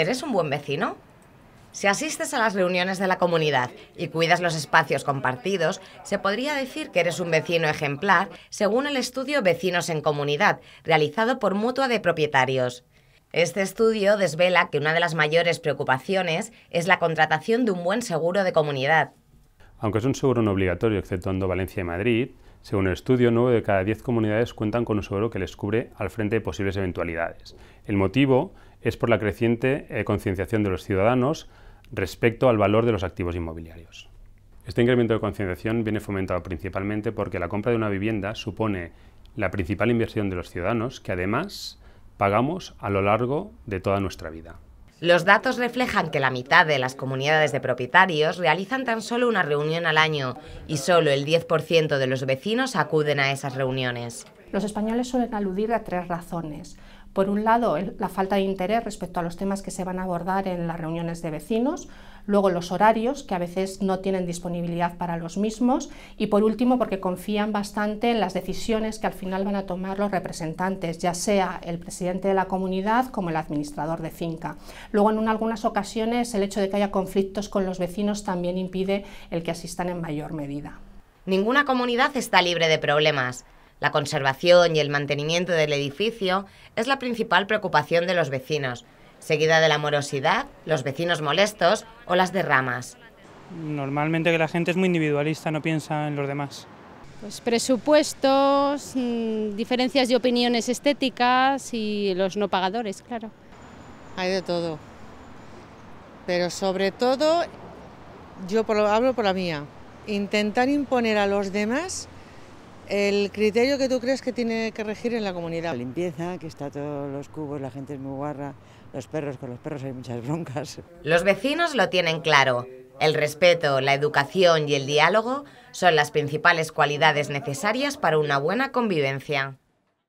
¿Eres un buen vecino? Si asistes a las reuniones de la comunidad y cuidas los espacios compartidos, se podría decir que eres un vecino ejemplar, según el estudio Vecinos en Comunidad, realizado por Mutua de Propietarios. Este estudio desvela que una de las mayores preocupaciones es la contratación de un buen seguro de comunidad. Aunque es un seguro no obligatorio, exceptuando Valencia y Madrid, según el estudio, 9 de cada 10 comunidades cuentan con un seguro que les cubre al frente de posibles eventualidades. El motivo es por la creciente eh, concienciación de los ciudadanos respecto al valor de los activos inmobiliarios. Este incremento de concienciación viene fomentado principalmente porque la compra de una vivienda supone la principal inversión de los ciudadanos que además pagamos a lo largo de toda nuestra vida. Los datos reflejan que la mitad de las comunidades de propietarios realizan tan solo una reunión al año y solo el 10% de los vecinos acuden a esas reuniones. Los españoles suelen aludir a tres razones. Por un lado, la falta de interés respecto a los temas que se van a abordar en las reuniones de vecinos, luego los horarios, que a veces no tienen disponibilidad para los mismos, y por último, porque confían bastante en las decisiones que al final van a tomar los representantes, ya sea el presidente de la comunidad como el administrador de finca. Luego, en algunas ocasiones, el hecho de que haya conflictos con los vecinos también impide el que asistan en mayor medida. Ninguna comunidad está libre de problemas. La conservación y el mantenimiento del edificio es la principal preocupación de los vecinos, seguida de la morosidad, los vecinos molestos o las derramas. Normalmente que la gente es muy individualista, no piensa en los demás. Pues presupuestos, mm, diferencias de opiniones estéticas y los no pagadores, claro. Hay de todo. Pero sobre todo, yo hablo por la mía, intentar imponer a los demás el criterio que tú crees que tiene que regir en la comunidad. La limpieza, que está todos los cubos, la gente es muy guarra, los perros, con los perros hay muchas broncas. Los vecinos lo tienen claro. El respeto, la educación y el diálogo son las principales cualidades necesarias para una buena convivencia.